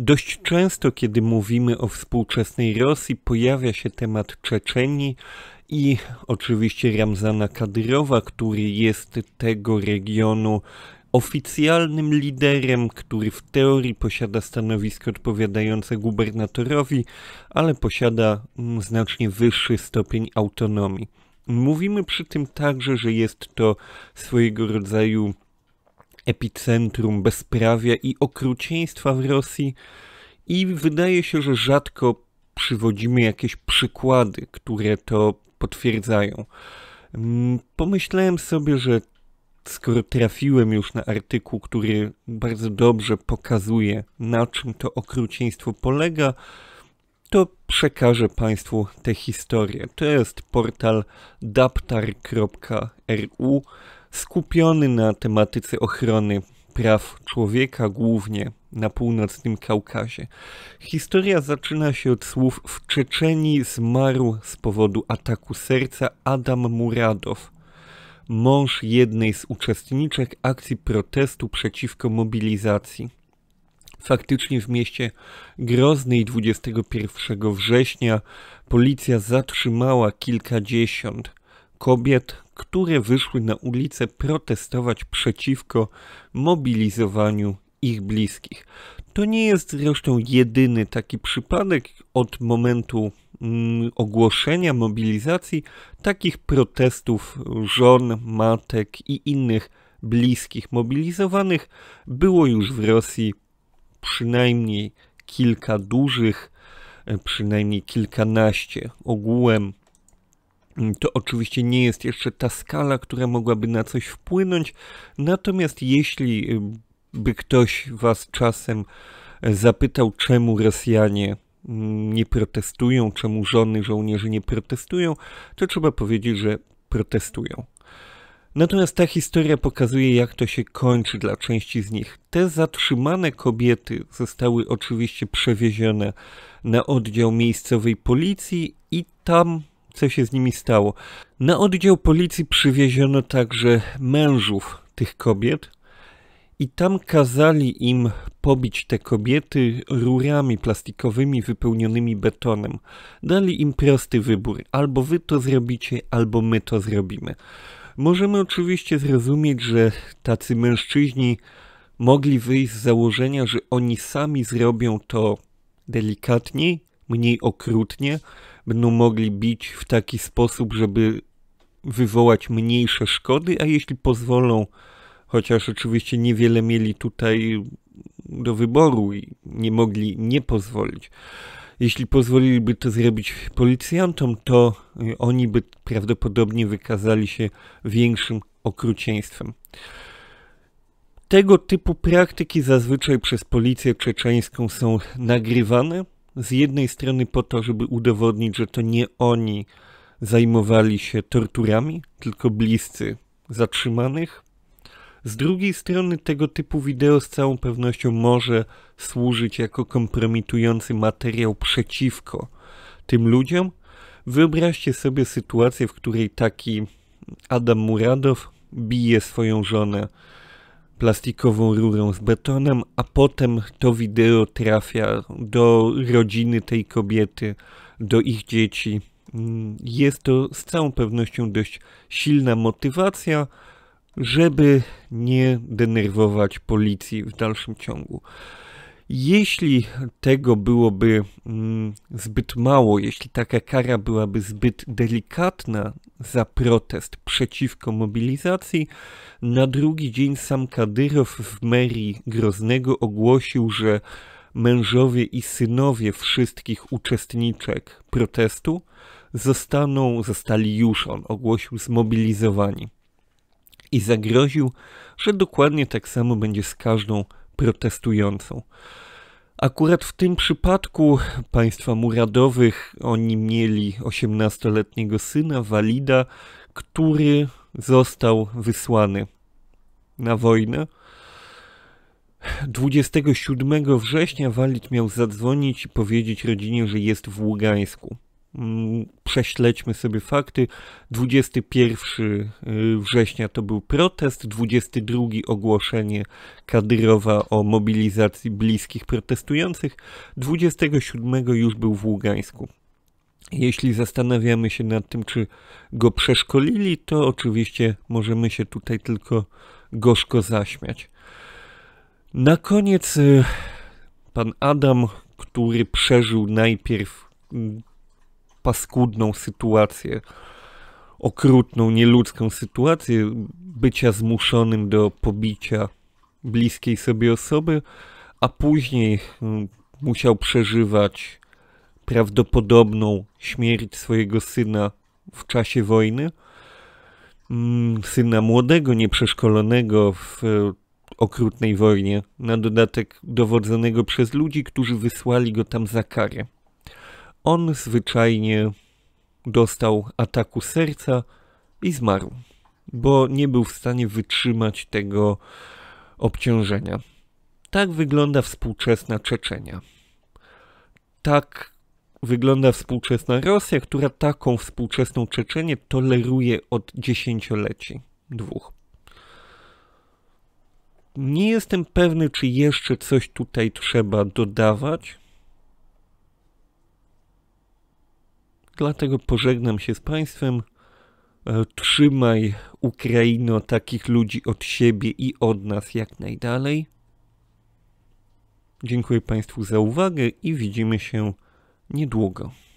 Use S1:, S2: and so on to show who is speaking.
S1: Dość często, kiedy mówimy o współczesnej Rosji, pojawia się temat Czeczeni i oczywiście Ramzana Kadyrowa, który jest tego regionu oficjalnym liderem, który w teorii posiada stanowisko odpowiadające gubernatorowi, ale posiada mm, znacznie wyższy stopień autonomii. Mówimy przy tym także, że jest to swojego rodzaju epicentrum bezprawia i okrucieństwa w Rosji i wydaje się, że rzadko przywodzimy jakieś przykłady, które to potwierdzają. Mm, pomyślałem sobie, że skoro trafiłem już na artykuł, który bardzo dobrze pokazuje, na czym to okrucieństwo polega, to przekażę Państwu tę historię. To jest portal daptar.ru skupiony na tematyce ochrony praw człowieka, głównie na północnym Kaukazie. Historia zaczyna się od słów w Czeczeni zmarł z powodu ataku serca Adam Muradow, mąż jednej z uczestniczek akcji protestu przeciwko mobilizacji. Faktycznie w mieście Groznej 21 września policja zatrzymała kilkadziesiąt kobiet, które wyszły na ulicę protestować przeciwko mobilizowaniu ich bliskich. To nie jest zresztą jedyny taki przypadek od momentu mm, ogłoszenia mobilizacji takich protestów żon, matek i innych bliskich mobilizowanych było już w Rosji przynajmniej kilka dużych, e, przynajmniej kilkanaście ogółem. Mm, to oczywiście nie jest jeszcze ta skala, która mogłaby na coś wpłynąć. Natomiast jeśli y, by ktoś was czasem e, zapytał, czemu Rosjanie mm, nie protestują, czemu żony żołnierzy nie protestują, to trzeba powiedzieć, że protestują. Natomiast ta historia pokazuje, jak to się kończy dla części z nich. Te zatrzymane kobiety zostały oczywiście przewiezione na oddział miejscowej policji i tam co się z nimi stało. Na oddział policji przywieziono także mężów tych kobiet i tam kazali im pobić te kobiety rurami plastikowymi wypełnionymi betonem. Dali im prosty wybór: albo wy to zrobicie, albo my to zrobimy. Możemy oczywiście zrozumieć, że tacy mężczyźni mogli wyjść z założenia, że oni sami zrobią to delikatniej, mniej okrutnie, będą mogli bić w taki sposób, żeby wywołać mniejsze szkody, a jeśli pozwolą, chociaż oczywiście niewiele mieli tutaj do wyboru i nie mogli nie pozwolić, jeśli pozwoliliby to zrobić policjantom, to y, oni by prawdopodobnie wykazali się większym okrucieństwem. Tego typu praktyki zazwyczaj przez policję czeczeńską są nagrywane. Z jednej strony po to, żeby udowodnić, że to nie oni zajmowali się torturami, tylko bliscy zatrzymanych. Z drugiej strony tego typu wideo z całą pewnością może służyć jako kompromitujący materiał przeciwko tym ludziom. Wyobraźcie sobie sytuację, w której taki Adam Muradow bije swoją żonę plastikową rurą z betonem, a potem to wideo trafia do rodziny tej kobiety, do ich dzieci. Mm, jest to z całą pewnością dość silna motywacja, żeby nie denerwować policji w dalszym ciągu. Jeśli tego byłoby mm, zbyt mało, jeśli taka kara byłaby zbyt delikatna za protest przeciwko mobilizacji, na drugi dzień sam Kadyrow w merii Groznego ogłosił, że mężowie i synowie wszystkich uczestniczek protestu zostaną, zostali już, on ogłosił, zmobilizowani i zagroził, że dokładnie tak samo będzie z każdą protestującą. Akurat w tym przypadku państwa muradowych oni mieli 18-letniego syna, Walida, który został wysłany na wojnę. 27 września Walid miał zadzwonić i powiedzieć rodzinie, że jest w Ługańsku. Mm, prześledźmy sobie fakty. 21 y, września to był protest, 22 ogłoszenie Kadyrowa o mobilizacji bliskich protestujących, 27 już był w Ługańsku. Jeśli zastanawiamy się nad tym, czy go przeszkolili, to oczywiście możemy się tutaj tylko gorzko zaśmiać. Na koniec y, pan Adam, który przeżył najpierw mm, paskudną sytuację, okrutną, nieludzką sytuację bycia zmuszonym do pobicia bliskiej sobie osoby, a później mm, musiał przeżywać prawdopodobną śmierć swojego syna w czasie wojny. Mm, syna młodego, nieprzeszkolonego w e, okrutnej wojnie, na dodatek dowodzonego przez ludzi, którzy wysłali go tam za karę. On zwyczajnie dostał ataku serca i zmarł, bo nie był w stanie wytrzymać tego obciążenia. Tak wygląda współczesna Czeczenia. Tak wygląda współczesna Rosja, która taką współczesną Czeczenię toleruje od dziesięcioleci dwóch. Nie jestem pewny, czy jeszcze coś tutaj trzeba dodawać, Dlatego pożegnam się z Państwem. E, trzymaj Ukraino takich ludzi od siebie i od nas jak najdalej. Dziękuję Państwu za uwagę i widzimy się niedługo.